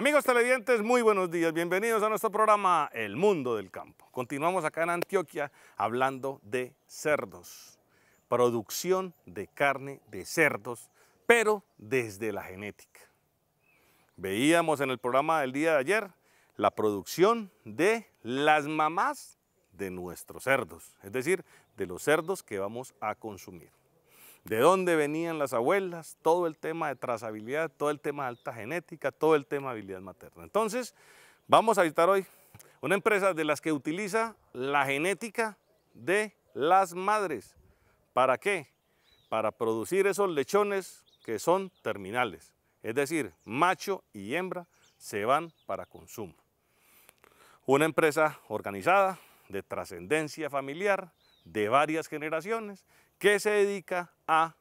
Amigos televidentes, muy buenos días. Bienvenidos a nuestro programa El Mundo del Campo. Continuamos acá en Antioquia hablando de cerdos. Producción de carne de cerdos, pero desde la genética. Veíamos en el programa del día de ayer la producción de las mamás de nuestros cerdos, es decir, de los cerdos que vamos a consumir de dónde venían las abuelas, todo el tema de trazabilidad, todo el tema de alta genética, todo el tema de habilidad materna. Entonces, vamos a visitar hoy una empresa de las que utiliza la genética de las madres. ¿Para qué? Para producir esos lechones que son terminales. Es decir, macho y hembra se van para consumo. Una empresa organizada, de trascendencia familiar, de varias generaciones, que se dedica a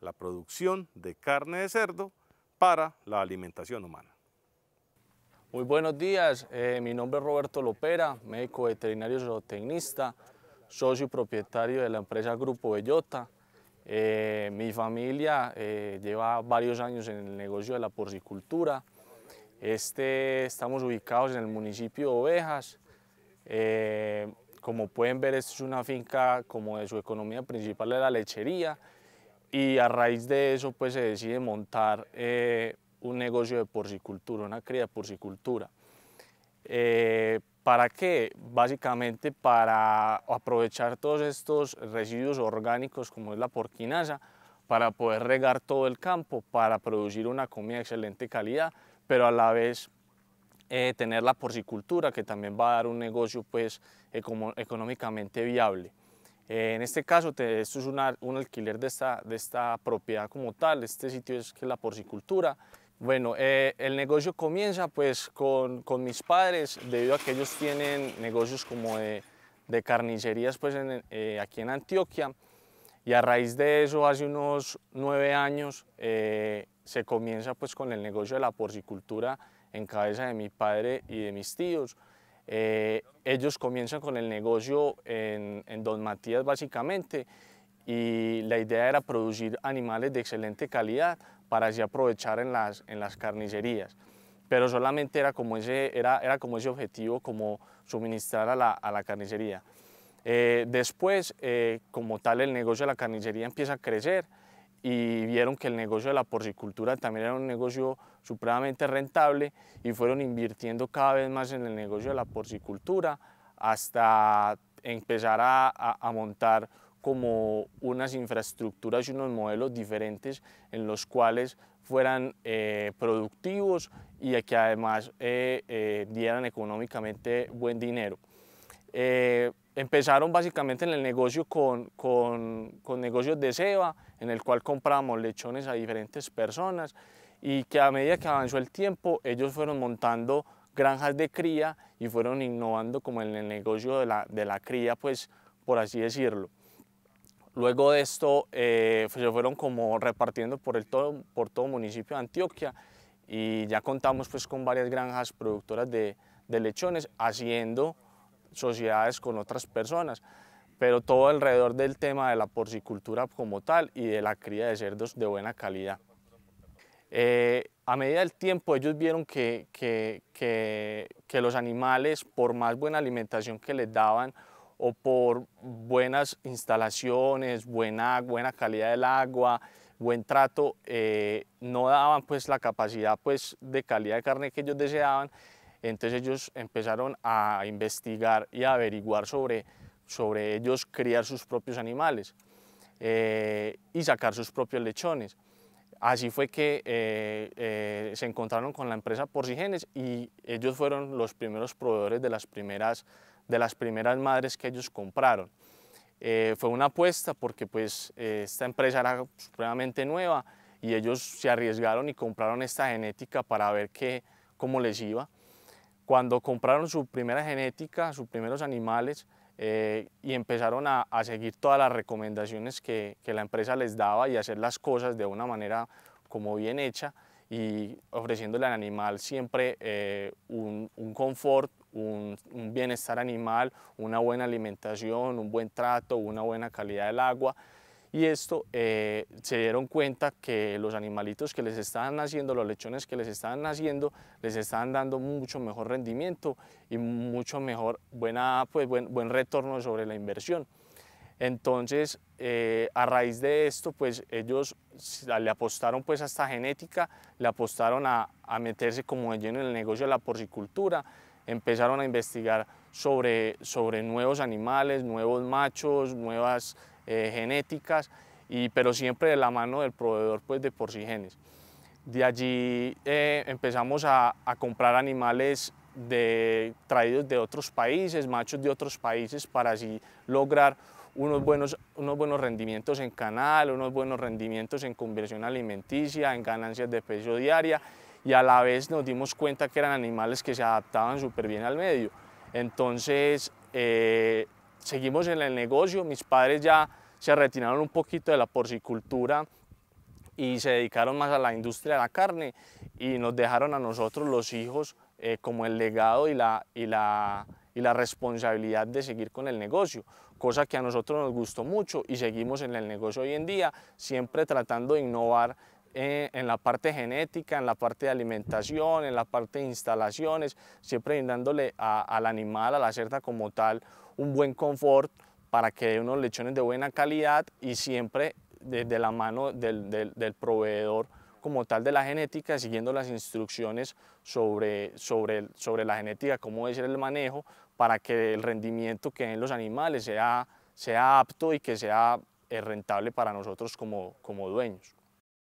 la producción de carne de cerdo para la alimentación humana. Muy buenos días, eh, mi nombre es Roberto Lopera, médico veterinario zootecnista, socio y propietario de la empresa Grupo Bellota. Eh, mi familia eh, lleva varios años en el negocio de la porcicultura. Este, estamos ubicados en el municipio de Ovejas. Como pueden ver, es una finca como de su economía principal de la lechería y a raíz de eso pues se decide montar eh, un negocio de porcicultura, una cría de porcicultura. Eh, ¿Para qué? Básicamente para aprovechar todos estos residuos orgánicos como es la porquinaza, para poder regar todo el campo, para producir una comida de excelente calidad, pero a la vez eh, tener la porcicultura que también va a dar un negocio pues económicamente viable. Eh, en este caso, esto es un alquiler de esta, propiedad como tal, este sitio es que la porcicultura. Bueno, eh, el negocio comienza pues con, mis padres, debido a que ellos tienen negocios como de, carnicerías pues eh, aquí en Antioquia. Y a raíz de eso, hace unos nueve años, se comienza pues con el negocio de la porcicultura en cabeza de mi padre y de mis tíos. Eh, ellos comienzan con el negocio en, Don Matías básicamente y la idea era producir animales de excelente calidad para así aprovechar en las, en las carnicerías. Pero solamente era como ese, era, era como ese objetivo, como suministrar a la, a la carnicería. Eh, después, eh, como tal, el negocio de la carnicería empieza a crecer y vieron que el negocio de la porcicultura también era un negocio supremamente rentable y fueron invirtiendo cada vez más en el negocio de la porcicultura hasta empezar a, montar como unas infraestructuras y unos modelos diferentes en los cuales fueran eh, productivos y que además eh, eh, dieran económicamente buen dinero. empezaron básicamente en el negocio con, con, con negocios de ceba, en el cual comprábamos lechones a diferentes personas y que a medida que avanzó el tiempo ellos fueron montando granjas de cría y fueron innovando como en el negocio de la, cría, pues por así decirlo. Luego de esto eh, se fueron como repartiendo por, el todo, por todo municipio de Antioquia y ya contamos pues con varias granjas productoras de, de lechones haciendo sociedades con otras personas pero todo alrededor del tema de la porcicultura como tal y de la cría de cerdos de buena calidad. Eh, a medida del tiempo ellos vieron que, los animales, por más buena alimentación que les daban o por buenas instalaciones, buena, buena calidad del agua, buen trato, eh, no daban pues la capacidad pues, de calidad de carne que ellos deseaban. Entonces ellos empezaron a investigar y a averiguar sobre, ellos criar sus propios animales eh, y sacar sus propios lechones. Así fue que eh, eh, se encontraron con la empresa Porcigenes y ellos fueron los primeros proveedores de las primeras, de las primeras madres que ellos compraron. Eh, fue una apuesta porque pues esta empresa era supremamente nueva y ellos se arriesgaron y compraron esta genética para ver cómo les iba. Cuando compraron su primera genética, sus primeros animales, eh, y empezaron a, seguir todas las recomendaciones que, la empresa les daba y hacer las cosas de una manera como bien hecha y ofreciéndole al animal siempre eh, un, confort, un bienestar animal, una buena alimentación, un buen trato, una buena calidad del agua y esto eh, se dieron cuenta que los animalitos que les estaban haciendo, los lechones que les estaban haciendo les estaban dando mucho mejor rendimiento y mucho mejor, buena, pues, buen, retorno sobre la inversión. Entonces, eh, a raíz de esto, pues ellos le apostaron pues a esta genética, le apostaron a, meterse como de lleno en el negocio de la porcicultura, empezaron a investigar sobre, sobre nuevos animales, nuevos machos, nuevas eh, genéticas, y, pero siempre de la mano del proveedor pues, de Porcigenes. De allí eh, empezamos a, comprar animales de, traídos de otros países, machos de otros países, para así lograr unos buenos, unos buenos rendimientos en canal, unos buenos rendimientos en conversión alimenticia, en ganancias de peso diaria, y a la vez nos dimos cuenta que eran animales que se adaptaban súper bien al medio. Entonces, eh, seguimos en el negocio, mis padres ya se retiraron un poquito de la porcicultura y se dedicaron más a la industria de la carne y nos dejaron a nosotros los hijos eh, como el legado y la, y, la, y la responsabilidad de seguir con el negocio, cosa que a nosotros nos gustó mucho y seguimos en el negocio hoy en día, siempre tratando de innovar eh, en la parte genética, en la parte de alimentación, en la parte de instalaciones, siempre brindándole al animal, a la cerda como tal, un buen confort para que unos lechones de buena calidad y siempre desde la mano del, proveedor como tal de la genética, siguiendo las instrucciones sobre, sobre, sobre la genética, cómo es el manejo, para que el rendimiento que den los animales sea, sea apto y que sea eh, rentable para nosotros como, dueños.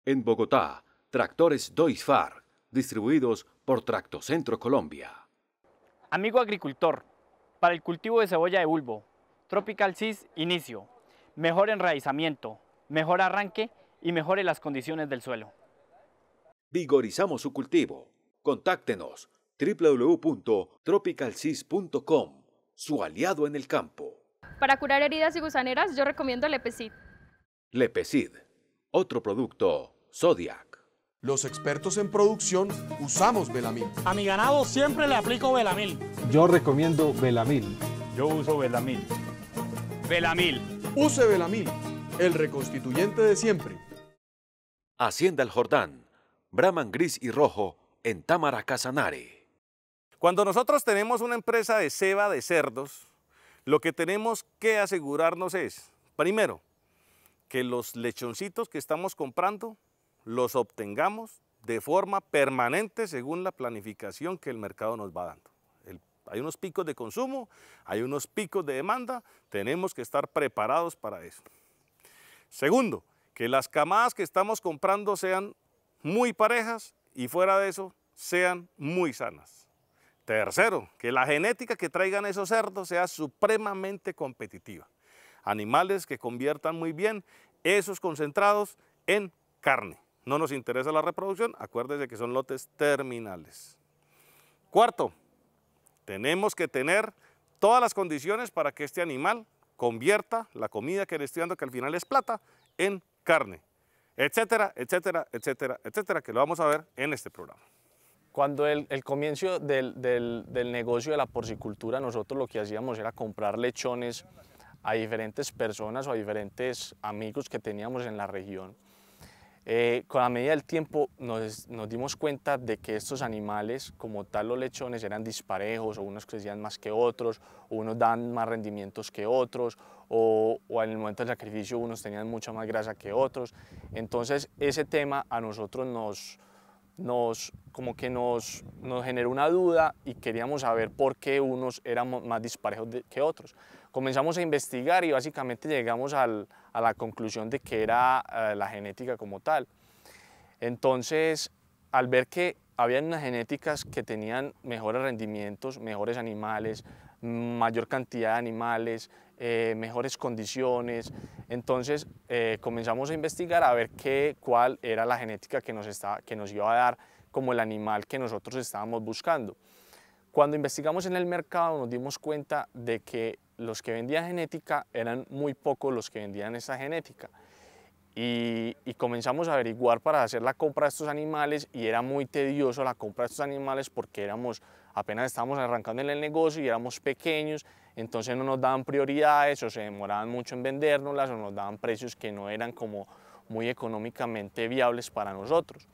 En Bogotá, tractores Doisfar, distribuidos por Tractocentro Colombia. Amigo agricultor, para el cultivo de cebolla de bulbo, Tropical Seeds inicio, mejor enraizamiento, mejor arranque y mejore las condiciones del suelo. Vigorizamos su cultivo. Contáctenos www.tropicalseeds.com, su aliado en el campo. Para curar heridas y gusaneras, yo recomiendo Lepecid. Lepecid, otro producto, Zodiac. Los expertos en producción usamos Velamil. A mi ganado siempre le aplico Belamil. Yo recomiendo Belamil. Yo uso Belamil. Velamil. Use Belamil, el reconstituyente de siempre. Hacienda El Jordán, Brahman Gris y Rojo en Támara Casanare. Cuando nosotros tenemos una empresa de ceba de cerdos, lo que tenemos que asegurarnos es, primero, que los lechoncitos que estamos comprando los obtengamos de forma permanente según la planificación que el mercado nos va dando. hay unos picos de consumo, hay unos picos de demanda, tenemos que estar preparados para eso. Segundo, que las camadas que estamos comprando sean muy parejas y fuera de eso sean muy sanas. Tercero, que la genética que traigan esos cerdos sea supremamente competitiva. Animales que conviertan muy bien esos concentrados en carne no nos interesa la reproducción, acuérdese que son lotes terminales. Cuarto, tenemos que tener todas las condiciones para que este animal convierta la comida que le estoy dando, que al final es plata, en carne, etcétera, etcétera, etcétera, etcétera, que lo vamos a ver en este programa. Cuando el, comienzo del, del negocio de la porcicultura, nosotros lo que hacíamos era comprar lechones a diferentes personas o a diferentes amigos que teníamos en la región eh, con la medida del tiempo nos, dimos cuenta de que estos animales, como tal los lechones, eran disparejos, o unos crecían más que otros, o unos dan más rendimientos que otros, o, o, en el momento del sacrificio unos tenían mucha más grasa que otros. Entonces ese tema a nosotros nos, como que nos generó una duda y queríamos saber por qué unos eran más disparejos que otros. Comenzamos a investigar y básicamente llegamos a la conclusión de que era eh, la genética como tal. Entonces, al ver que había unas genéticas que tenían mejores rendimientos, mejores animales, mayor cantidad de animales, eh, mejores condiciones. Entonces eh, comenzamos a investigar a ver qué, cuál era la genética que nos, que nos iba a dar como el animal que nosotros estábamos buscando. Cuando investigamos en el mercado nos dimos cuenta de que los que vendían genética eran muy pocos los que vendían esa genética. Y, comenzamos a averiguar para hacer la compra de estos animales y era muy tedioso la compra de estos animales porque éramos apenas estábamos arrancando en el negocio y éramos pequeños, entonces no nos daban prioridades o se demoraban mucho en vendérnoslas o nos daban precios que no eran como muy económicamente viables para nosotros.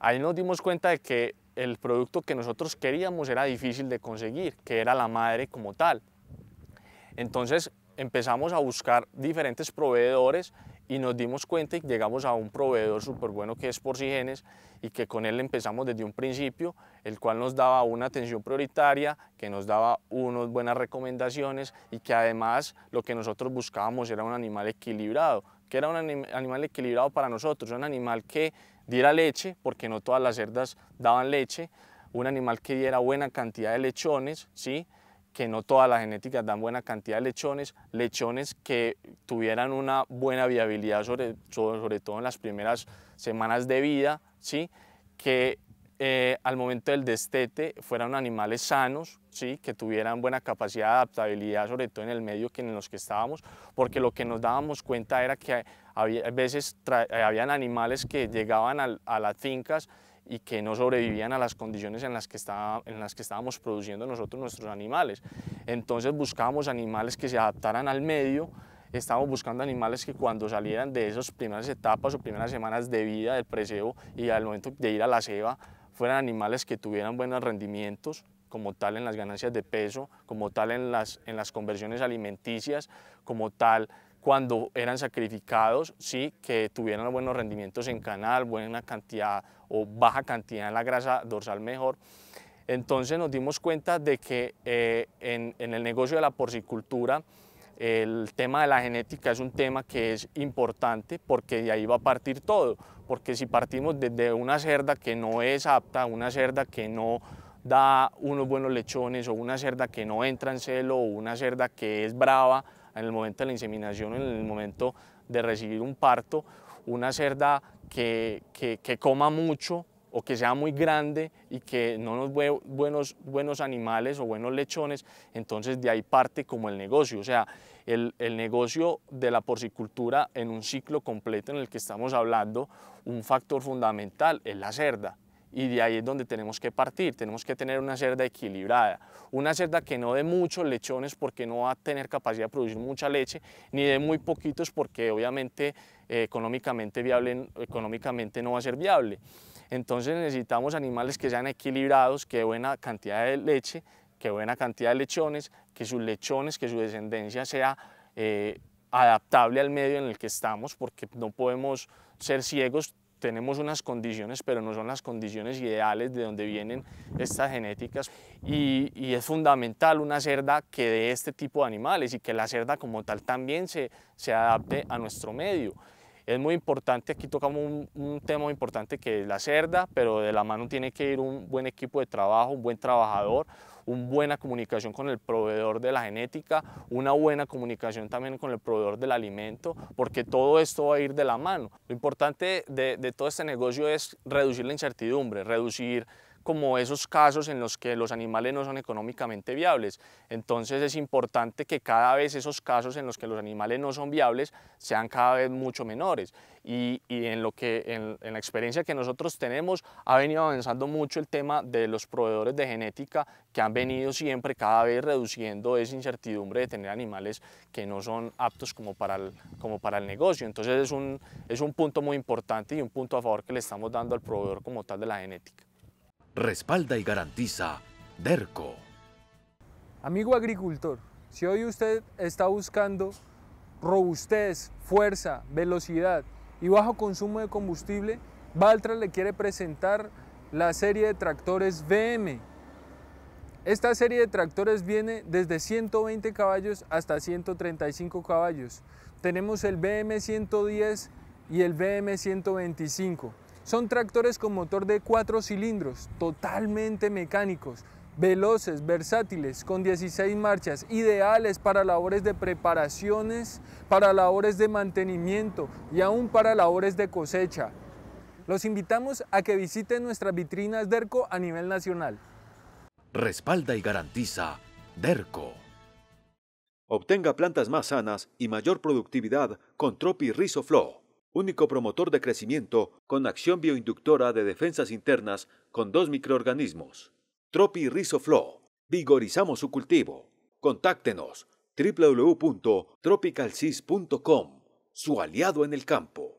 Ahí nos dimos cuenta de que el producto que nosotros queríamos era difícil de conseguir, que era la madre como tal. Entonces empezamos a buscar diferentes proveedores y nos dimos cuenta y llegamos a un proveedor súper bueno que es Porcigenes y que con él empezamos desde un principio, el cual nos daba una atención prioritaria, que nos daba unas buenas recomendaciones y que además lo que nosotros buscábamos era un animal equilibrado, que era un animal equilibrado para nosotros, un animal que diera leche, porque no todas las cerdas daban leche, un animal que diera buena cantidad de lechones, ¿sí? que no todas las genéticas dan buena cantidad de lechones, lechones que tuvieran una buena viabilidad, sobre, sobre todo en las primeras semanas de vida, ¿sí? que eh, al momento del destete fueran animales sanos, ¿sí? que tuvieran buena capacidad de adaptabilidad, sobre todo en el medio que en los que estábamos, porque lo que nos dábamos cuenta era que a veces eh, habían animales que llegaban a, las fincas y que no sobrevivían a las condiciones en las que, estaba, en las que estábamos produciendo nosotros nuestros animales. Entonces buscábamos animales que se adaptaran al medio, estábamos buscando animales que cuando salieran de esas primeras etapas o primeras semanas de vida del precebo y al momento de ir a la ceba, fueran animales que tuvieran buenos rendimientos, como tal en las ganancias de peso, como tal en las, en las conversiones alimenticias, como tal cuando eran sacrificados, sí, que tuvieran buenos rendimientos en canal, buena cantidad o baja cantidad en la grasa dorsal mejor. Entonces nos dimos cuenta de que eh, en el negocio de la porcicultura, el tema de la genética es un tema que es importante porque de ahí va a partir todo, porque si partimos desde una cerda que no es apta, una cerda que no da unos buenos lechones o una cerda que no entra en celo o una cerda que es brava en el momento de la inseminación, en el momento de recibir un parto, una cerda que, que, coma mucho o que sea muy grande y que no nos ve buenos, buenos animales o buenos lechones, entonces de ahí parte como el negocio, o sea, el, negocio de la porcicultura en un ciclo completo en el que estamos hablando, un factor fundamental es la cerda. Y de ahí es donde tenemos que partir, tenemos que tener una cerda equilibrada, una cerda que no dé muchos lechones porque no va a tener capacidad de producir mucha leche, ni de muy poquitos porque obviamente eh, económicamente, viable, económicamente no va a ser viable. Entonces necesitamos animales que sean equilibrados, que dé buena cantidad de leche, que buena cantidad de lechones, que sus lechones, que su descendencia sea eh, adaptable al medio en el que estamos, porque no podemos ser ciegos, tenemos unas condiciones, pero no son las condiciones ideales de donde vienen estas genéticas. Y, es fundamental una cerda que de este tipo de animales y que la cerda como tal también se, se adapte a nuestro medio es muy importante, aquí tocamos un, un, tema importante que es la cerda, pero de la mano tiene que ir un buen equipo de trabajo, un buen trabajador, una buena comunicación con el proveedor de la genética, una buena comunicación también con el proveedor del alimento, porque todo esto va a ir de la mano. Lo importante de, todo este negocio es reducir la incertidumbre, reducir como esos casos en los que los animales no son económicamente viables. Entonces es importante que cada vez esos casos en los que los animales no son viables sean cada vez mucho menores. Y, y en, lo que, en, la experiencia que nosotros tenemos ha venido avanzando mucho el tema de los proveedores de genética que han venido siempre cada vez reduciendo esa incertidumbre de tener animales que no son aptos como para el, como para el negocio. Entonces es un, es un punto muy importante y un punto a favor que le estamos dando al proveedor como tal de la genética respalda y garantiza DERCO. Amigo agricultor, si hoy usted está buscando robustez, fuerza, velocidad y bajo consumo de combustible, Valtra le quiere presentar la serie de tractores VM. Esta serie de tractores viene desde 120 caballos hasta 135 caballos. Tenemos el BM 110 y el BM 125. Son tractores con motor de cuatro cilindros, totalmente mecánicos, veloces, versátiles, con 16 marchas, ideales para labores de preparaciones, para labores de mantenimiento y aún para labores de cosecha. Los invitamos a que visiten nuestras vitrinas DERCO a nivel nacional. Respalda y garantiza DERCO. Obtenga plantas más sanas y mayor productividad con Tropi Rizoflow único promotor de crecimiento con acción bioinductora de defensas internas con dos microorganismos. Tropi Rizoflow. Vigorizamos su cultivo. Contáctenos www.tropicalcis.com, su aliado en el campo.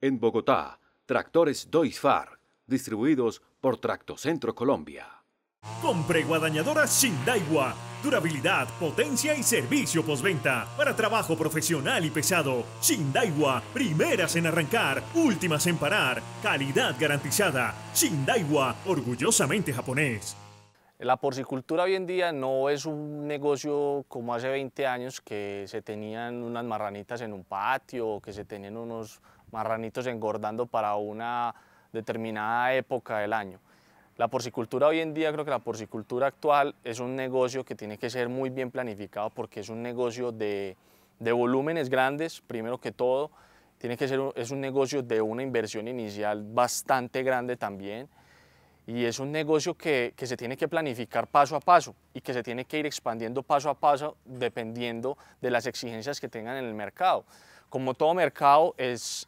En Bogotá, tractores Doisfar, distribuidos por Tractocentro Colombia. Compre guadañadoras Shindaiwa. Durabilidad, potencia y servicio postventa. Para trabajo profesional y pesado. Shindaiwa, primeras en arrancar, últimas en parar. Calidad garantizada. Shindaiwa, orgullosamente japonés. La porcicultura hoy en día no es un negocio como hace 20 años que se tenían unas marranitas en un patio o que se tenían unos marranitos engordando para una determinada época del año. La porcicultura hoy en día, creo que la porcicultura actual es un negocio que tiene que ser muy bien planificado porque es un negocio de, de volúmenes grandes, primero que todo. Tiene que ser es un negocio de una inversión inicial bastante grande también. Y es un negocio que, que se tiene que planificar paso a paso y que se tiene que ir expandiendo paso a paso dependiendo de las exigencias que tengan en el mercado como todo mercado, es,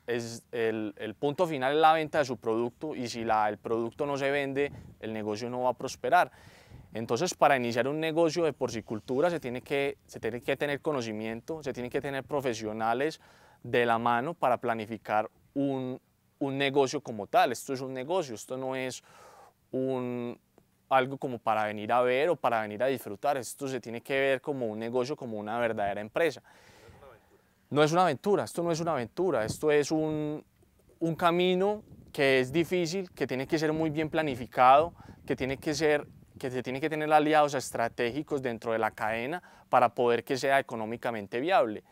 el, punto final es la venta de su producto y si la, el producto no se vende, el negocio no va a prosperar. Entonces, para iniciar un negocio de porcicultura se tiene que, se tiene que tener conocimiento, se tiene que tener profesionales de la mano para planificar un, negocio como tal. Esto es un negocio, esto no es algo como para venir a ver o para venir a disfrutar, esto se tiene que ver como un negocio, como una verdadera empresa no es una aventura, esto no es una aventura, esto es un, camino que es difícil, que tiene que ser muy bien planificado, que tiene que ser que se tiene que tener aliados estratégicos dentro de la cadena para poder que sea económicamente viable.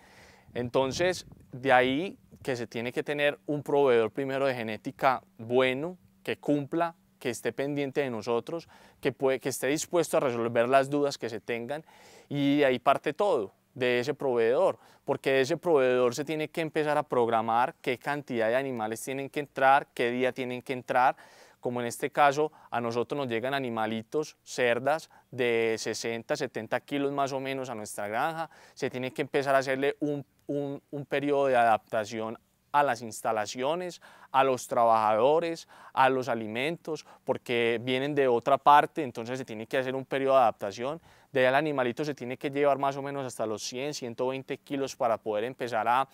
Entonces, de ahí que se tiene que tener un proveedor primero de genética bueno, que cumpla, que esté pendiente de nosotros, que, puede, que esté dispuesto a resolver las dudas que se tengan y de ahí parte todo de ese proveedor, porque ese proveedor se tiene que empezar a programar qué cantidad de animales tienen que entrar, qué día tienen que entrar, como en este caso a nosotros nos llegan animalitos, cerdas de 60, 70 kilos más o menos a nuestra granja, se tiene que empezar a hacerle un, un periodo de adaptación a las instalaciones, a los trabajadores, a los alimentos, porque vienen de otra parte, entonces se tiene que hacer un periodo de adaptación. De ahí el animalito se tiene que llevar más o menos hasta los 100, 120 kilos para poder empezar a,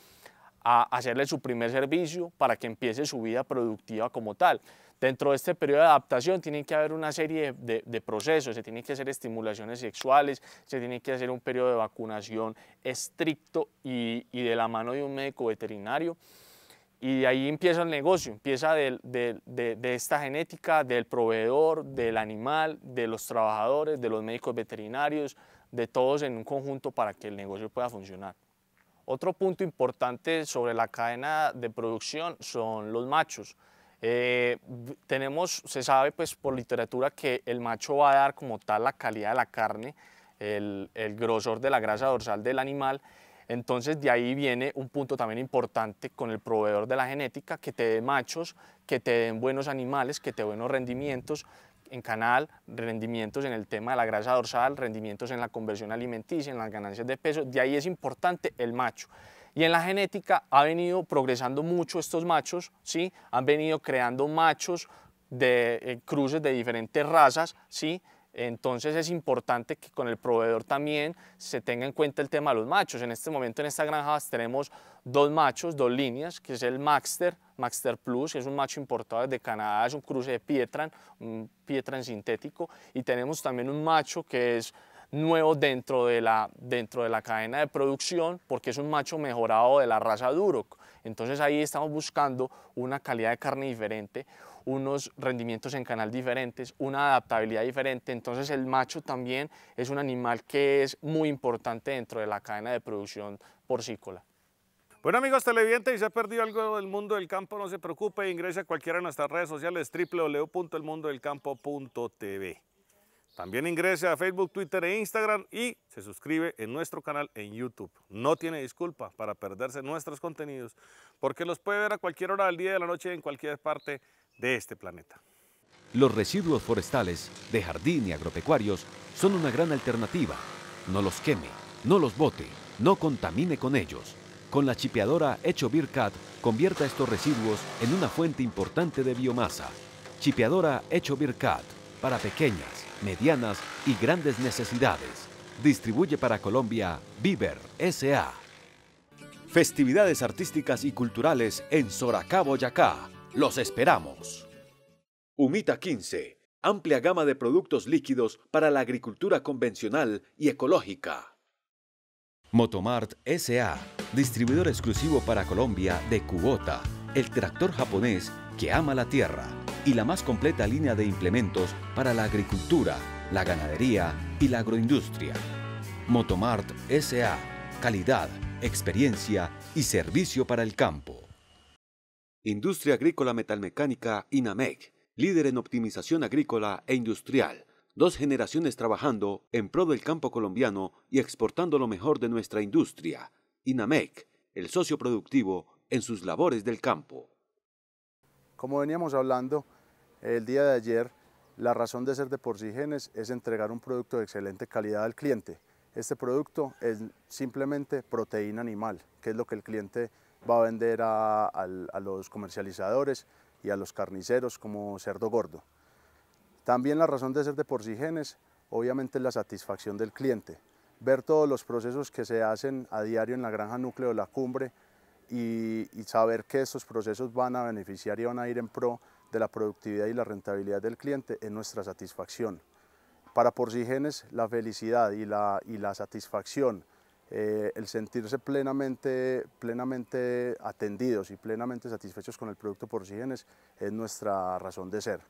hacerle su primer servicio, para que empiece su vida productiva como tal. Dentro de este periodo de adaptación tienen que haber una serie de, procesos, se tienen que hacer estimulaciones sexuales, se tiene que hacer un periodo de vacunación estricto y, y de la mano de un médico veterinario. Y de ahí empieza el negocio, empieza de, esta genética, del proveedor, del animal, de los trabajadores, de los médicos veterinarios, de todos en un conjunto para que el negocio pueda funcionar. Otro punto importante sobre la cadena de producción son los machos. Eh, tenemos, se sabe pues por literatura que el macho va a dar como tal la calidad de la carne, el grosor de la grasa dorsal del animal entonces de ahí viene un punto también importante con el proveedor de la genética, que te dé machos, que te den buenos animales, que te den buenos rendimientos en canal, rendimientos en el tema de la grasa dorsal, rendimientos en la conversión alimenticia, en las ganancias de peso, de ahí es importante el macho. Y en la genética ha venido progresando mucho estos machos, ¿sí? han venido creando machos de eh, cruces de diferentes razas, ¿sí? Entonces es importante que con el proveedor también se tenga en cuenta el tema de los machos. En este momento en esta granja tenemos dos machos, dos líneas, que es el Maxter, Maxter Plus, que es un macho importado de Canadá, es un cruce de Pietran, un Pietran sintético, y tenemos también un macho que es nuevo dentro de, la, dentro de la cadena de producción porque es un macho mejorado de la raza duro. Entonces ahí estamos buscando una calidad de carne diferente, unos rendimientos en canal diferentes, una adaptabilidad diferente, entonces el macho también es un animal que es muy importante dentro de la cadena de producción porcícola. Bueno amigos televidentes, si se ha perdido algo del mundo del campo, no se preocupe, ingrese a cualquiera de nuestras redes sociales www.elmundodelcampo.tv. También ingrese a Facebook, Twitter e Instagram y se suscribe en nuestro canal en YouTube. No tiene disculpa para perderse nuestros contenidos porque los puede ver a cualquier hora del día y de la noche en cualquier parte de este planeta. Los residuos forestales de jardín y agropecuarios son una gran alternativa. No los queme, no los bote, no contamine con ellos. Con la chipeadora Bircat, convierta estos residuos en una fuente importante de biomasa. Chipeadora Bircat para pequeñas, medianas y grandes necesidades. Distribuye para Colombia Viver S.A. Festividades artísticas y culturales en Soracá, Boyacá los esperamos. Humita 15. Amplia gama de productos líquidos para la agricultura convencional y ecológica. Motomart SA, distribuidor exclusivo para Colombia de Kubota, el tractor japonés que ama la tierra y la más completa línea de implementos para la agricultura, la ganadería y la agroindustria. Motomart SA, calidad, experiencia y servicio para el campo. Industria Agrícola Metalmecánica INAMEC, líder en optimización agrícola e industrial. Dos generaciones trabajando en pro del campo colombiano y exportando lo mejor de nuestra industria. INAMEC, el socio productivo en sus labores del campo. Como veníamos hablando el día de ayer, la razón de ser de Porcigenes es entregar un producto de excelente calidad al cliente. Este producto es simplemente proteína animal, que es lo que el cliente va a vender a, los comercializadores y a los carniceros como cerdo gordo. También la razón de ser de Porcigenes, obviamente, es la satisfacción del cliente. Ver todos los procesos que se hacen a diario en la granja núcleo de la cumbre y, saber que estos procesos van a beneficiar y van a ir en pro de la productividad y la rentabilidad del cliente es nuestra satisfacción. Para Porcigenes, la felicidad y la satisfacción eh, el sentirse plenamente, atendidos y plenamente satisfechos con el producto por Porcígenes es nuestra razón de ser.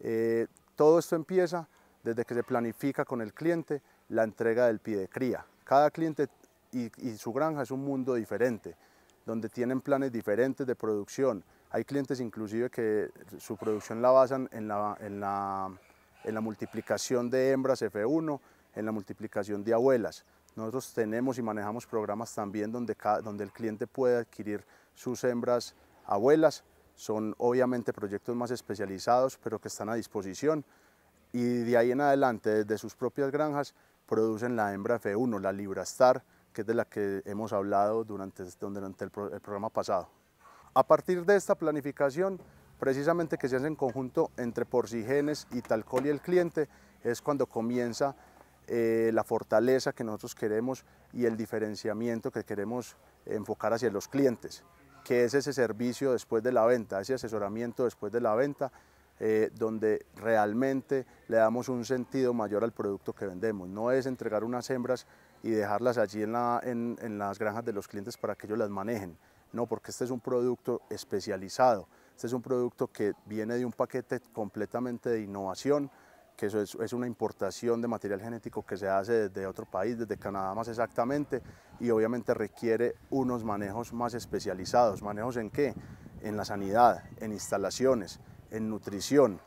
Eh, todo esto empieza desde que se planifica con el cliente la entrega del pie de cría. Cada cliente y, su granja es un mundo diferente, donde tienen planes diferentes de producción. Hay clientes inclusive que su producción la basan en la, en la multiplicación de hembras F1, en la multiplicación de abuelas. Nosotros tenemos y manejamos programas también donde, donde el cliente puede adquirir sus hembras abuelas. Son obviamente proyectos más especializados, pero que están a disposición. Y de ahí en adelante, desde sus propias granjas, producen la hembra F1, la Libra Star, que es de la que hemos hablado durante, durante el, el programa pasado. A partir de esta planificación, precisamente que se hace en conjunto entre Porcigenes y Talcol y el cliente, es cuando comienza eh, la fortaleza que nosotros queremos y el diferenciamiento que queremos enfocar hacia los clientes, que es ese servicio después de la venta, ese asesoramiento después de la venta, eh, donde realmente le damos un sentido mayor al producto que vendemos. No es entregar unas hembras y dejarlas allí en, en las granjas de los clientes para que ellos las manejen. No, porque este es un producto especializado, este es un producto que viene de un paquete completamente de innovación, que eso es, una importación de material genético que se hace desde otro país, desde Canadá más exactamente, y obviamente requiere unos manejos más especializados. ¿Manejos en qué? En la sanidad, en instalaciones, en nutrición,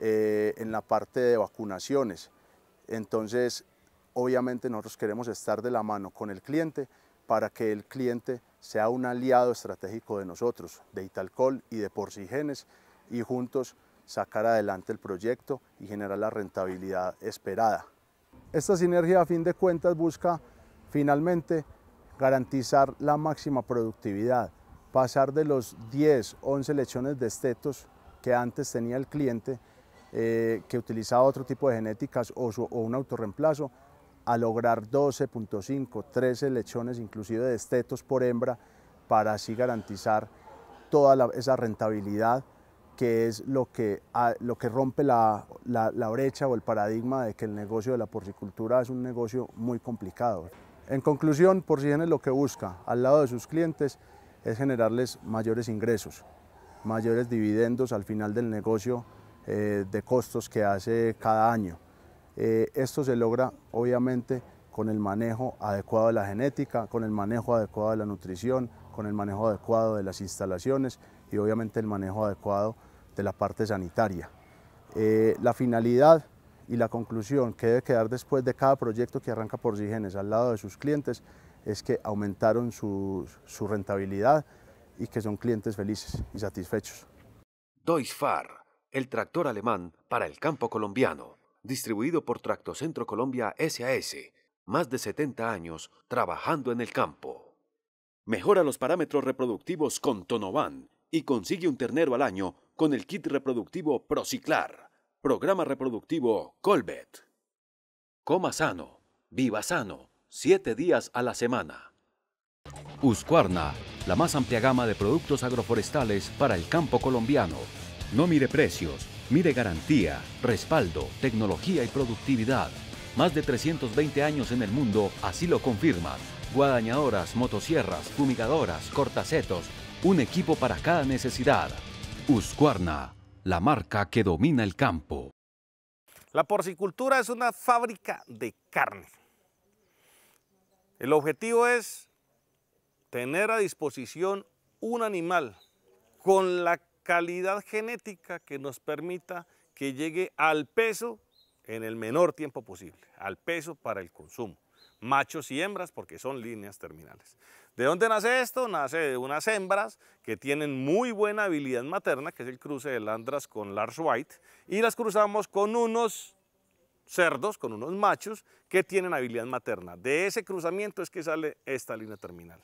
eh, en la parte de vacunaciones. Entonces, obviamente nosotros queremos estar de la mano con el cliente para que el cliente sea un aliado estratégico de nosotros, de Italcol y de Porcigenes, y juntos sacar adelante el proyecto y generar la rentabilidad esperada. Esta sinergia a fin de cuentas busca finalmente garantizar la máxima productividad, pasar de los 10, 11 lechones de estetos que antes tenía el cliente, eh, que utilizaba otro tipo de genéticas o, un autorreemplazo, a lograr 12.5, 13 lechones inclusive de estetos por hembra para así garantizar toda esa rentabilidad que es lo que, ah, lo que rompe la, la, brecha o el paradigma de que el negocio de la porcicultura es un negocio muy complicado. En conclusión, Porcigenes lo que busca al lado de sus clientes es generarles mayores ingresos, mayores dividendos al final del negocio eh, de costos que hace cada año. Eh, esto se logra obviamente con el manejo adecuado de la genética, con el manejo adecuado de la nutrición, con el manejo adecuado de las instalaciones y obviamente el manejo adecuado de la parte sanitaria. Eh, la finalidad y la conclusión que debe quedar después de cada proyecto que arranca por Sigenes al lado de sus clientes es que aumentaron su, rentabilidad y que son clientes felices y satisfechos. Doisfar, el tractor alemán para el campo colombiano, distribuido por Tractocentro Colombia SAS, más de 70 años trabajando en el campo. Mejora los parámetros reproductivos con Tonovan y consigue un ternero al año con el kit reproductivo Prociclar, programa reproductivo Colbet. Coma sano, viva sano, ...siete días a la semana. Uscuarna, la más amplia gama de productos agroforestales para el campo colombiano. No mire precios, mire garantía, respaldo, tecnología y productividad. Más de 320 años en el mundo así lo confirman. Guadañadoras, motosierras, fumigadoras, cortacetos, un equipo para cada necesidad. Uscuarna, la marca que domina el campo. La porcicultura es una fábrica de carne. El objetivo es tener a disposición un animal con la calidad genética que nos permita que llegue al peso en el menor tiempo posible, al peso para el consumo machos y hembras porque son líneas terminales. ¿De dónde nace esto? Nace de unas hembras que tienen muy buena habilidad materna, que es el cruce de Landras con Lars White, y las cruzamos con unos cerdos, con unos machos que tienen habilidad materna. De ese cruzamiento es que sale esta línea terminal.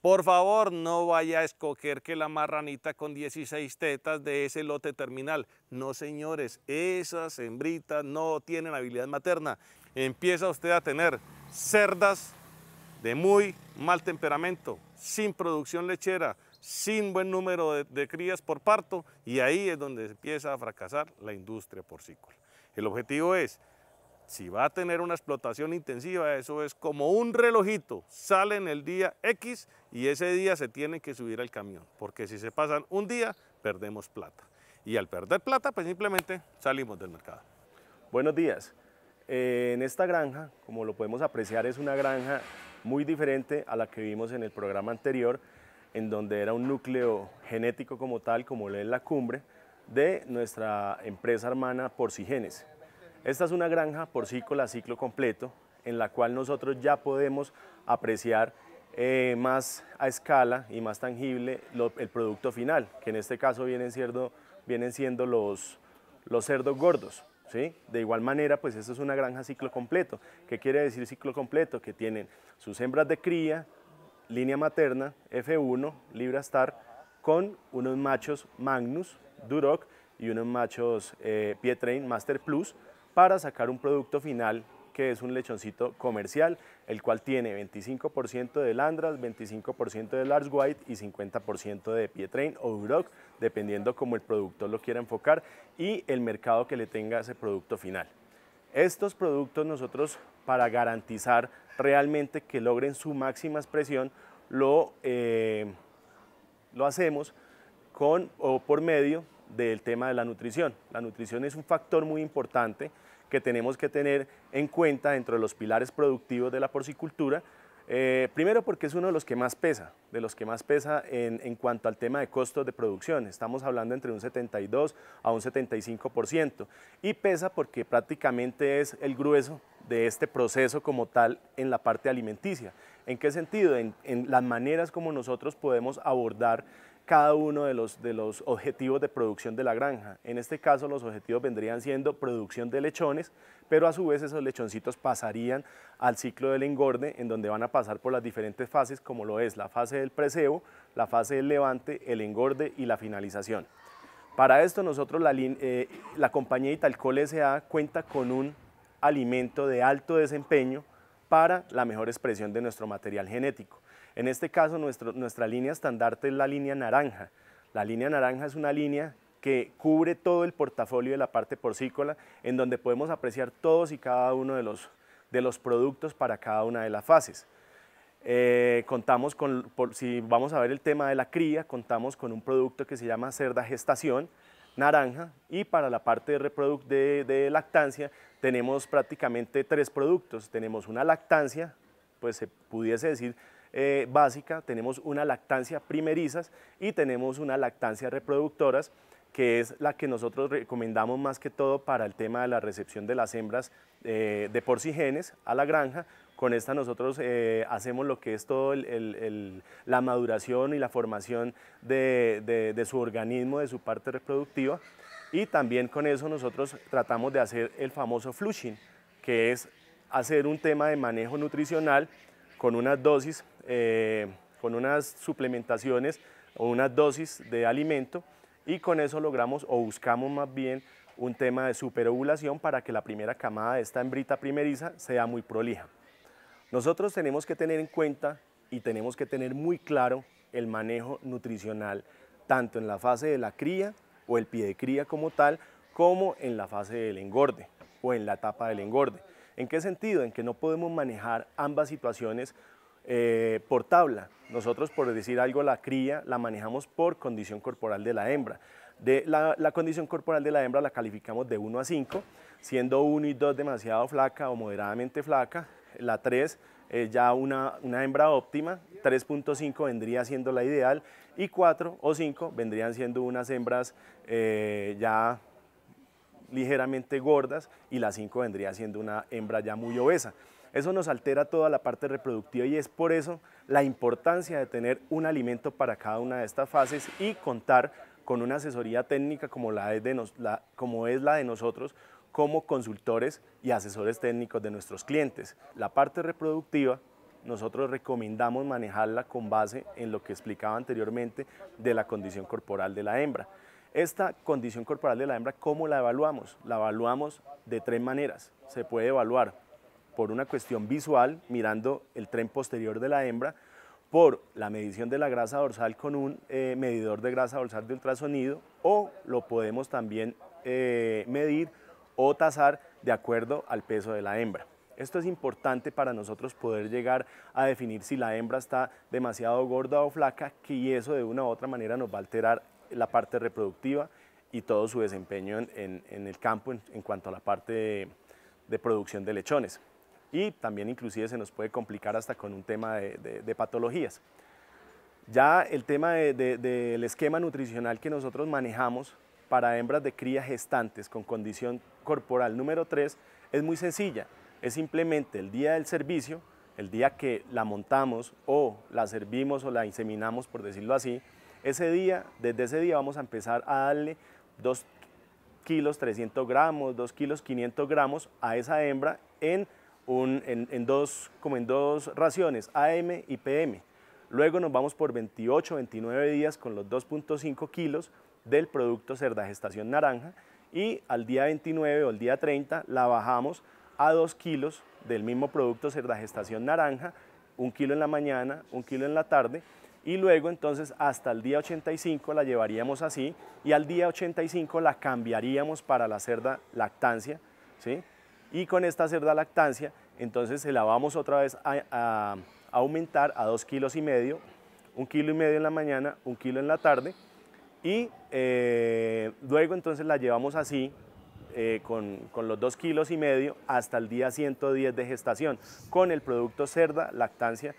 Por favor, no vaya a escoger que la marranita con 16 tetas de ese lote terminal. No, señores, esas hembritas no tienen habilidad materna empieza usted a tener cerdas de muy mal temperamento, sin producción lechera, sin buen número de, crías por parto y ahí es donde empieza a fracasar la industria porcícola. El objetivo es, si va a tener una explotación intensiva, eso es como un relojito, sale en el día X y ese día se tiene que subir al camión, porque si se pasan un día, perdemos plata. Y al perder plata, pues simplemente salimos del mercado. Buenos días en esta granja, como lo podemos apreciar, es una granja muy diferente a la que vimos en el programa anterior, en donde era un núcleo genético como tal, como lo es la cumbre, de nuestra empresa hermana Porcigenes. Esta es una granja porcícola ciclo completo, en la cual nosotros ya podemos apreciar eh, más a escala y más tangible el producto final, que en este caso vienen siendo, los cerdos gordos. De igual manera, pues eso es una granja ciclo completo. ¿Qué quiere decir ciclo completo? Que tienen sus hembras de cría, línea materna, F1, Libra Star, con unos machos Magnus, Duroc y unos machos eh, Pietrain Master Plus para sacar un producto final que es un lechoncito comercial, el cual tiene 25% de Landras, 25% de Large White y 50% de Pietrain o Duroc, dependiendo como el productor lo quiera enfocar y el mercado que le tenga ese producto final. Estos productos nosotros para garantizar realmente que logren su máxima expresión, lo, eh, lo hacemos con o por medio del tema de la nutrición. La nutrición es un factor muy importante que tenemos que tener en cuenta dentro de los pilares productivos de la porcicultura. Eh, primero porque es uno de los que más pesa, de los que más pesa en, cuanto al tema de costos de producción. Estamos hablando entre un 72 a un 75% y pesa porque prácticamente es el grueso de este proceso como tal en la parte alimenticia. ¿En qué sentido? en las maneras como nosotros podemos abordar cada uno de los, objetivos de producción de la granja. En este caso los objetivos vendrían siendo producción de lechones, pero a su vez esos lechoncitos pasarían al ciclo del engorde, en donde van a pasar por las diferentes fases, como lo es la fase del preseo, la fase del levante, el engorde y la finalización. Para esto nosotros, la, eh, la compañía Italcol S.A. cuenta con un alimento de alto desempeño para la mejor expresión de nuestro material genético. En este caso, nuestra línea estandarte es la línea naranja. La línea naranja es una línea que cubre todo el portafolio de la parte porcícola, en donde podemos apreciar todos y cada uno de los, de los productos para cada una de las fases. Eh, contamos con, si vamos a ver el tema de la cría, contamos con un producto que se llama cerda gestación, naranja, y para la parte de, de, de lactancia tenemos prácticamente tres productos. Tenemos una lactancia, pues se pudiese decir eh, básica, tenemos una lactancia primerizas y tenemos una lactancia reproductoras, que es la que nosotros recomendamos más que todo para el tema de la recepción de las hembras eh, de porcigenes a la granja. Con esta nosotros eh, hacemos lo que es todo la maduración y la formación de, de su organismo, de su parte reproductiva. Y también con eso nosotros tratamos de hacer el famoso flushing, que es hacer un tema de manejo nutricional con unas dosis eh, con unas suplementaciones o unas dosis de alimento y con eso logramos o buscamos más bien un tema de superovulación para que la primera camada de esta hembrita primeriza sea muy prolija. Nosotros tenemos que tener en cuenta y tenemos que tener muy claro el manejo nutricional tanto en la fase de la cría o el pie de cría como tal, como en la fase del engorde o en la etapa del engorde. ¿En qué sentido? En que no podemos manejar ambas situaciones eh, por tabla. Nosotros, por decir algo, la cría la manejamos por condición corporal de la hembra. De la, condición corporal de la hembra la calificamos de 1 a 5, siendo 1 y 2 demasiado flaca o moderadamente flaca, la 3 es eh, ya una, hembra óptima, 3.5 vendría siendo la ideal y 4 o 5 vendrían siendo unas hembras eh, ya ligeramente gordas y la 5 vendría siendo una hembra ya muy obesa. Eso nos altera toda la parte reproductiva y es por eso la importancia de tener un alimento para cada una de estas fases y contar con una asesoría técnica como, la de como es la de nosotros como consultores y asesores técnicos de nuestros clientes. La parte reproductiva nosotros recomendamos manejarla con base en lo que explicaba anteriormente de la condición corporal de la hembra. Esta condición corporal de la hembra, ¿cómo la evaluamos? La evaluamos de tres maneras. Se puede evaluar por una cuestión visual, mirando el tren posterior de la hembra, por la medición de la grasa dorsal con un eh, medidor de grasa dorsal de ultrasonido o lo podemos también eh, medir o tasar de acuerdo al peso de la hembra. Esto es importante para nosotros poder llegar a definir si la hembra está demasiado gorda o flaca, que eso de una u otra manera nos va a alterar la parte reproductiva y todo su desempeño en, el campo en, cuanto a la parte de producción de lechones y también inclusive se nos puede complicar hasta con un tema de, patologías. Ya el tema del esquema nutricional que nosotros manejamos para hembras de cría gestantes con condición corporal número 3 es muy sencilla. Es simplemente el día del servicio, el día que la montamos o la servimos o la inseminamos, por decirlo así, ese día, desde ese día vamos a empezar a darle 2 kilos 300 gramos, 2 kilos 500 gramos a esa hembra en en, dos, como en dos raciones, AM y PM. Luego nos vamos por 28, 29 días con los 2.5 kilos del producto cerda gestación naranja y al día 29 o el día 30 la bajamos a 2 kilos del mismo producto cerda gestación naranja, un kilo en la mañana, un kilo en la tarde y luego entonces hasta el día 85 la llevaríamos así y al día 85 la cambiaríamos para la cerda lactancia, ¿sí? Y con esta cerda lactancia entonces se la vamos otra vez a, aumentar a 2 kilos y medio, un kilo y medio en la mañana, un kilo en la tarde y eh, luego entonces la llevamos así eh, con, con, los 2 kilos y medio hasta el día 110 de gestación con el producto cerda, lactancia,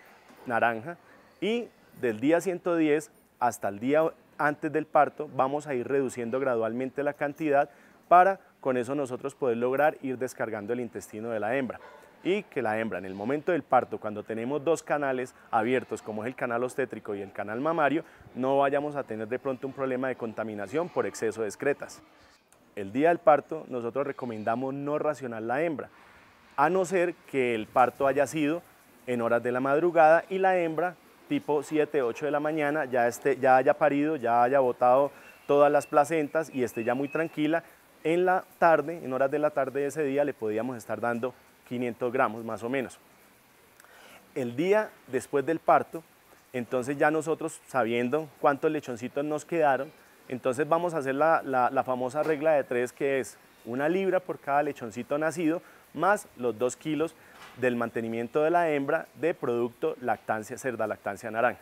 naranja y del día 110 hasta el día antes del parto vamos a ir reduciendo gradualmente la cantidad para con eso nosotros poder lograr ir descargando el intestino de la hembra y que la hembra en el momento del parto, cuando tenemos dos canales abiertos, como es el canal obstétrico y el canal mamario, no vayamos a tener de pronto un problema de contaminación por exceso de excretas. El día del parto nosotros recomendamos no racionar la hembra, a no ser que el parto haya sido en horas de la madrugada y la hembra tipo 7, 8 de la mañana ya, esté, ya haya parido, ya haya botado todas las placentas y esté ya muy tranquila, en la tarde, en horas de la tarde de ese día, le podíamos estar dando 500 gramos más o menos. El día después del parto, entonces ya nosotros sabiendo cuántos lechoncitos nos quedaron, entonces vamos a hacer la, famosa regla de tres que es una libra por cada lechoncito nacido más los dos kilos del mantenimiento de la hembra de producto lactancia cerda, lactancia naranja.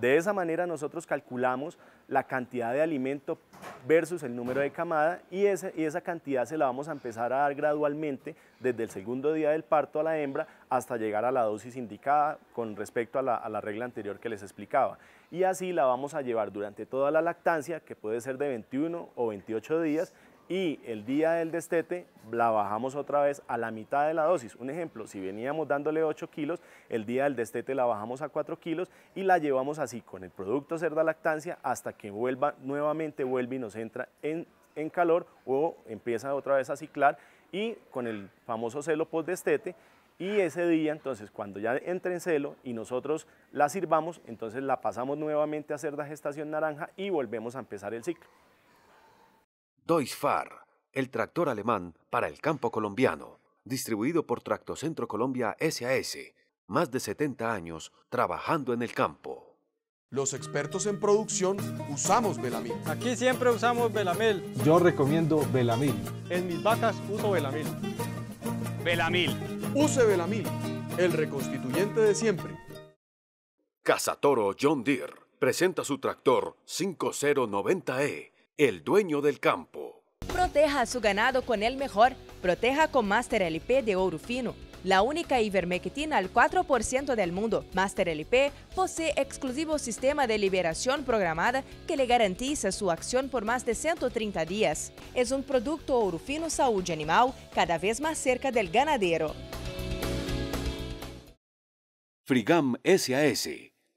De esa manera nosotros calculamos la cantidad de alimento versus el número de camada y esa, y esa cantidad se la vamos a empezar a dar gradualmente desde el segundo día del parto a la hembra hasta llegar a la dosis indicada con respecto a la, a la regla anterior que les explicaba. Y así la vamos a llevar durante toda la lactancia, que puede ser de 21 o 28 días, y el día del destete la bajamos otra vez a la mitad de la dosis. Un ejemplo, si veníamos dándole 8 kilos, el día del destete la bajamos a 4 kilos y la llevamos así con el producto cerda lactancia hasta que vuelva nuevamente, vuelve y nos entra en, en calor o empieza otra vez a ciclar y con el famoso celo post-destete y ese día, entonces, cuando ya entre en celo y nosotros la sirvamos, entonces la pasamos nuevamente a cerda gestación naranja y volvemos a empezar el ciclo. Deutsch el tractor alemán para el campo colombiano, distribuido por Tractocentro Colombia SAS, más de 70 años trabajando en el campo. Los expertos en producción usamos Belamil. Aquí siempre usamos Belamil. Yo recomiendo Belamil. En mis vacas uso Belamil. Belamil. Use Belamil, el reconstituyente de siempre. Casatoro John Deere presenta su tractor 5090E el dueño del campo. Proteja a su ganado con el mejor. Proteja con Master LP de Orufino, La única ivermectina al 4% del mundo, Master LP posee exclusivo sistema de liberación programada que le garantiza su acción por más de 130 días. Es un producto Orufino salud animal cada vez más cerca del ganadero. Frigam SAS,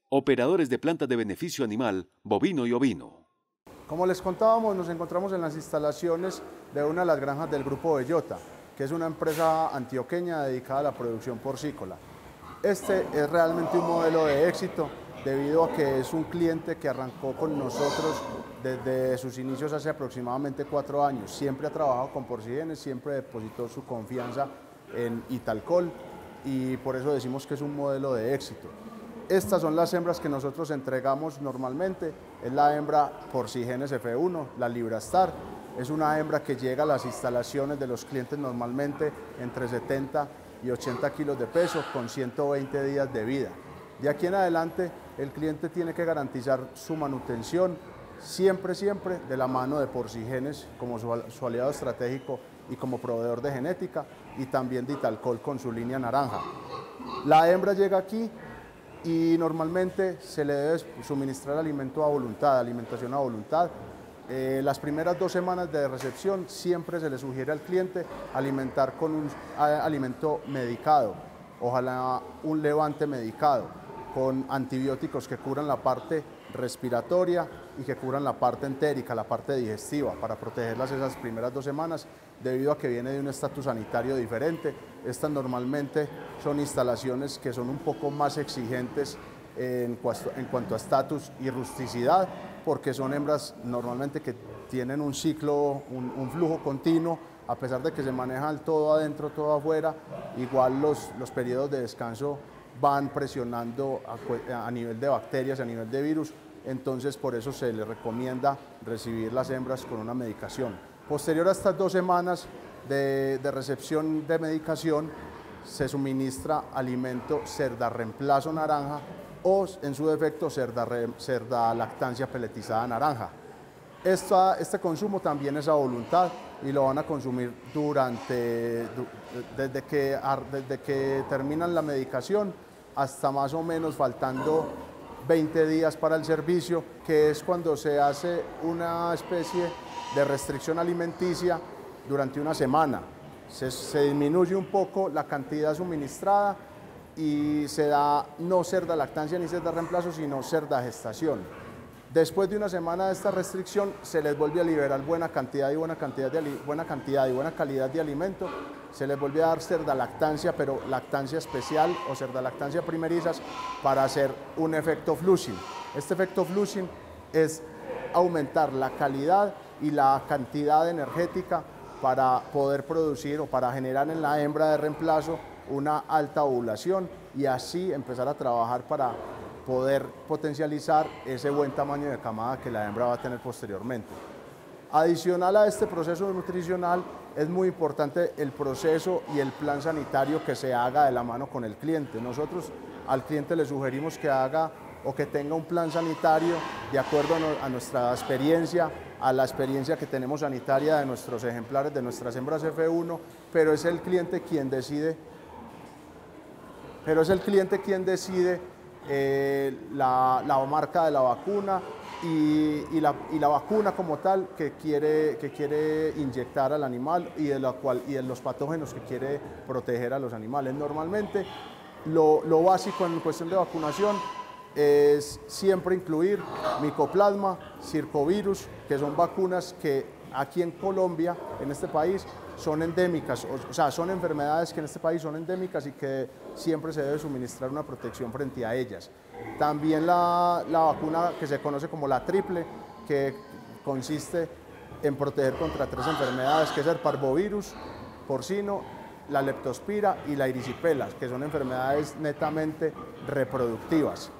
operadores de planta de beneficio animal, bovino y ovino. Como les contábamos, nos encontramos en las instalaciones de una de las granjas del Grupo Bellota, que es una empresa antioqueña dedicada a la producción porcícola. Este es realmente un modelo de éxito debido a que es un cliente que arrancó con nosotros desde sus inicios hace aproximadamente cuatro años. Siempre ha trabajado con Porcigenes, siempre depositó su confianza en Italcol y por eso decimos que es un modelo de éxito. Estas son las hembras que nosotros entregamos normalmente. Es la hembra Porcigenes f 1 la Libra Star. Es una hembra que llega a las instalaciones de los clientes normalmente entre 70 y 80 kilos de peso con 120 días de vida. De aquí en adelante, el cliente tiene que garantizar su manutención siempre, siempre de la mano de Porcigenes como su, su, aliado estratégico y como proveedor de genética y también de Italcol con su línea naranja. La hembra llega aquí y normalmente se le debe suministrar alimento a voluntad, alimentación a voluntad. Eh, las primeras dos semanas de recepción siempre se le sugiere al cliente alimentar con un alimento medicado, ojalá un levante medicado, con antibióticos que curan la parte respiratoria y que curan la parte entérica, la parte digestiva, para protegerlas esas primeras dos semanas, debido a que viene de un estatus sanitario diferente. Estas normalmente son instalaciones que son un poco más exigentes en, cuanto a estatus y rusticidad, porque son hembras normalmente que tienen un ciclo, un, flujo continuo, a pesar de que se manejan todo adentro, todo afuera, igual los, periodos de descanso van presionando a, nivel de bacterias, a nivel de virus, entonces por eso se le recomienda recibir las hembras con una medicación. Posterior a estas dos semanas de, recepción de medicación, se suministra alimento cerda reemplazo naranja o en su defecto cerda, cerda lactancia peletizada naranja. este consumo también es a voluntad y lo van a consumir durante, desde que, desde que terminan la medicación hasta más o menos faltando 20 días para el servicio, que es cuando se hace una especie de restricción alimenticia durante una semana. Se, disminuye un poco la cantidad suministrada y se da no cerda lactancia ni cerda reemplazo, sino cerda gestación. Después de una semana de esta restricción, se les vuelve a liberar buena cantidad y buena cantidad de, buena cantidad y buena calidad de alimento se les volvió a dar lactancia, pero lactancia especial o lactancia primerizas para hacer un efecto flushing. Este efecto flushing es aumentar la calidad y la cantidad energética para poder producir o para generar en la hembra de reemplazo una alta ovulación y así empezar a trabajar para poder potencializar ese buen tamaño de camada que la hembra va a tener posteriormente. Adicional a este proceso nutricional, es muy importante el proceso y el plan sanitario que se haga de la mano con el cliente. Nosotros al cliente le sugerimos que haga o que tenga un plan sanitario de acuerdo a, nuestra experiencia, a la experiencia que tenemos sanitaria de nuestros ejemplares, de nuestras hembras F1, pero es el cliente quien decide, pero es el cliente quien decide eh, la marca de la vacuna y, la, la, vacuna como tal que quiere, que quiere inyectar al animal y de, la cual, y los patógenos que quiere proteger a los animales. Normalmente lo, lo básico en cuestión de vacunación es siempre incluir micoplasma, circovirus, que son vacunas que aquí en Colombia, en este país, son endémicas, o, sea, son enfermedades que en este país son endémicas y que siempre se debe suministrar una protección frente a ellas. También la, vacuna que se conoce como la triple, que consiste en proteger contra tres enfermedades, que es el parvovirus, porcino, la leptospira y la irisipela, que son enfermedades netamente reproductivas.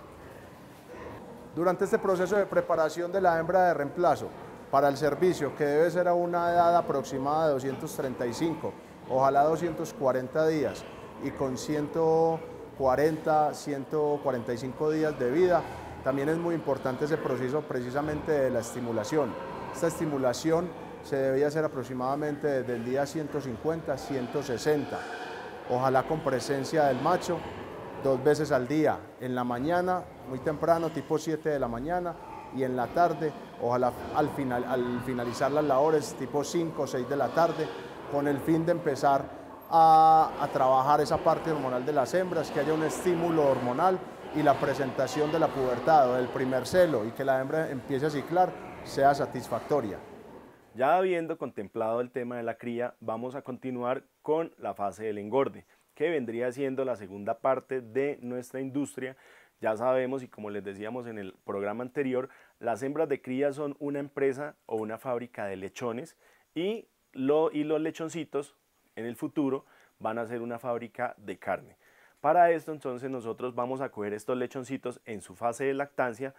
Durante este proceso de preparación de la hembra de reemplazo, para el servicio, que debe ser a una edad aproximada de 235, ojalá 240 días y con 140, 145 días de vida. También es muy importante ese proceso precisamente de la estimulación. Esta estimulación se debía hacer aproximadamente desde el día 150, 160. Ojalá con presencia del macho dos veces al día, en la mañana, muy temprano, tipo 7 de la mañana y en la tarde, ojalá al, final, al finalizar las labores, tipo 5 o 6 de la tarde, con el fin de empezar a, a trabajar esa parte hormonal de las hembras, que haya un estímulo hormonal y la presentación de la pubertad o del primer celo y que la hembra empiece a ciclar sea satisfactoria. Ya habiendo contemplado el tema de la cría, vamos a continuar con la fase del engorde, que vendría siendo la segunda parte de nuestra industria. Ya sabemos y como les decíamos en el programa anterior, las hembras de cría son una empresa o una fábrica de lechones y, los lechoncitos en el futuro van a ser una fábrica de carne. Para esto entonces nosotros vamos a coger estos lechoncitos en su fase de lactancia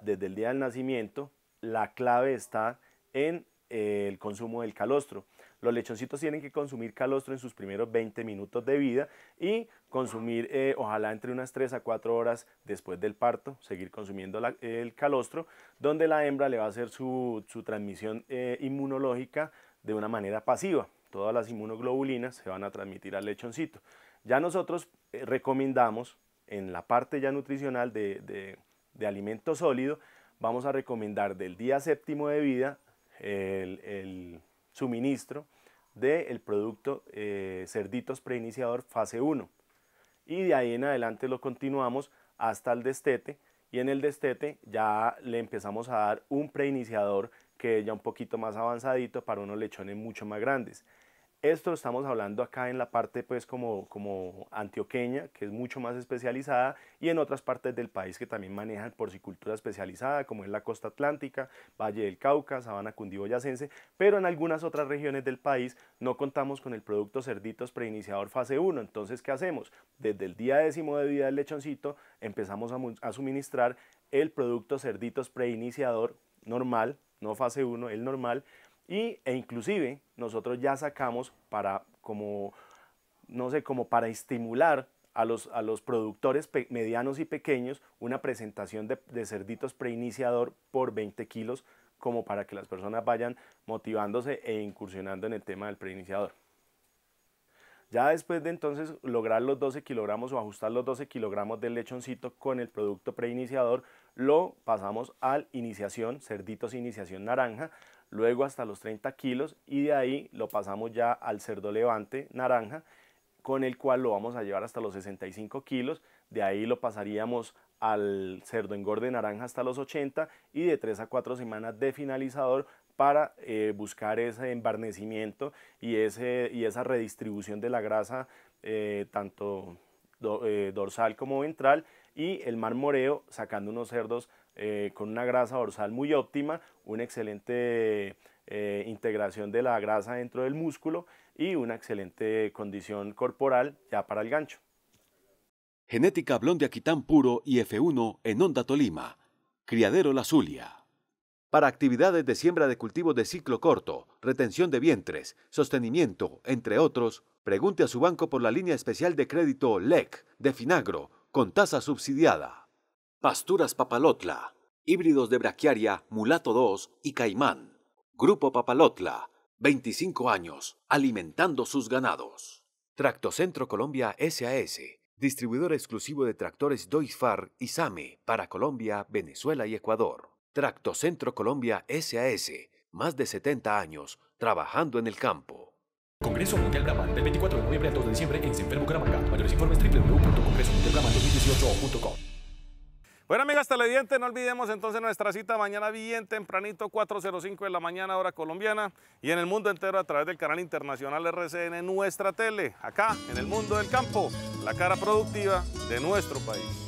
desde el día del nacimiento. La clave está en eh, el consumo del calostro. Los lechoncitos tienen que consumir calostro en sus primeros 20 minutos de vida y consumir, eh, ojalá entre unas 3 a 4 horas después del parto, seguir consumiendo el calostro, donde la hembra le va a hacer su, transmisión eh, inmunológica de una manera pasiva. Todas las inmunoglobulinas se van a transmitir al lechoncito. Ya nosotros eh, recomendamos en la parte ya nutricional de, alimento sólido, vamos a recomendar del día séptimo de vida el, suministro del producto eh, cerditos preiniciador fase 1. Y de ahí en adelante lo continuamos hasta el destete y en el destete ya le empezamos a dar un preiniciador que es ya un poquito más avanzadito para unos lechones mucho más grandes. Esto estamos hablando acá en la parte pues como, como antioqueña, que es mucho más especializada, y en otras partes del país que también manejan porcicultura especializada, como es la costa atlántica, Valle del Cauca, Sabana Cundiboyacense, pero en algunas otras regiones del país no contamos con el producto cerditos preiniciador fase 1. Entonces, ¿qué hacemos? Desde el día décimo de vida del lechoncito empezamos a, a suministrar el producto cerditos preiniciador normal, no fase 1, el normal, y, e inclusive nosotros ya sacamos para como, no sé, como para estimular a los, productores medianos y pequeños una presentación de, de cerditos preiniciador por 20 kilos como para que las personas vayan motivándose e incursionando en el tema del preiniciador. Ya después de entonces lograr los 12 kilogramos o ajustar los 12 kilogramos del lechoncito con el producto preiniciador, lo pasamos al iniciación, cerditos iniciación naranja, luego hasta los 30 kilos y de ahí lo pasamos ya al cerdo levante naranja con el cual lo vamos a llevar hasta los 65 kilos, de ahí lo pasaríamos al cerdo engorde naranja hasta los 80 y de 3 a 4 semanas de finalizador para eh, buscar ese embarnecimiento y, ese, y esa redistribución de la grasa eh, tanto eh, dorsal como ventral y el marmoreo sacando unos cerdos eh, con una grasa dorsal muy óptima, una excelente eh, integración de la grasa dentro del músculo y una excelente condición corporal ya para el gancho. Genética Blonde Aquitán Puro y F1 en Onda Tolima. Criadero La Zulia para actividades de siembra de cultivos de ciclo corto, retención de vientres, sostenimiento, entre otros, pregunte a su banco por la línea especial de crédito LEC de Finagro, con tasa subsidiada. Pasturas Papalotla, híbridos de Brachiaria, Mulato 2 y Caimán. Grupo Papalotla, 25 años, alimentando sus ganados. Tractocentro Colombia SAS, distribuidor exclusivo de tractores Doisfar y SAME para Colombia, Venezuela y Ecuador. Tractocentro Colombia SAS, más de 70 años, trabajando en el campo. Congreso Mundial Brahman, del 24 de noviembre al 2 de diciembre en Senfer Bucaramanga. Mayores informes www.congresomundialbrahman2018.com bueno, amigas televidentes, no olvidemos entonces nuestra cita mañana bien tempranito, 4.05 de la mañana, hora colombiana, y en el mundo entero a través del canal internacional RCN, nuestra tele, acá, en el mundo del campo, la cara productiva de nuestro país.